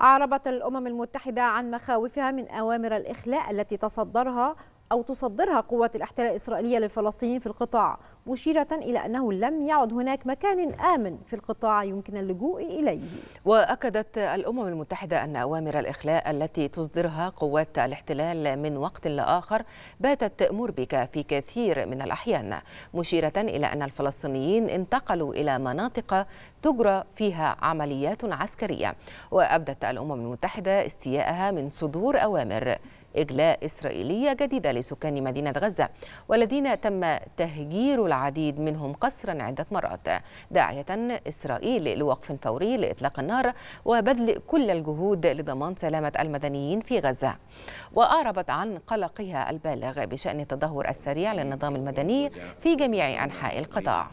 أعربت الأمم المتحدة عن مخاوفها من أوامر الإخلاء التي تصدرها أو تصدرها قوات الاحتلال الإسرائيلية للفلسطينيين في القطاع مشيرة إلى أنه لم يعد هناك مكان آمن في القطاع يمكن اللجوء إليه وأكدت الأمم المتحدة أن أوامر الإخلاء التي تصدرها قوات الاحتلال من وقت لآخر باتت مربكة في كثير من الأحيان مشيرة إلى أن الفلسطينيين انتقلوا إلى مناطق تجرى فيها عمليات عسكرية وأبدت الأمم المتحدة استياءها من صدور أوامر إجلاء إسرائيلية جديدة لسكان مدينة غزة والذين تم تهجير العديد منهم قسرا عدة مرات داعية إسرائيل لوقف فوري لإطلاق النار وبذل كل الجهود لضمان سلامة المدنيين في غزة وأعربت عن قلقها البالغ بشأن التدهور السريع للنظام المدني في جميع أنحاء القطاع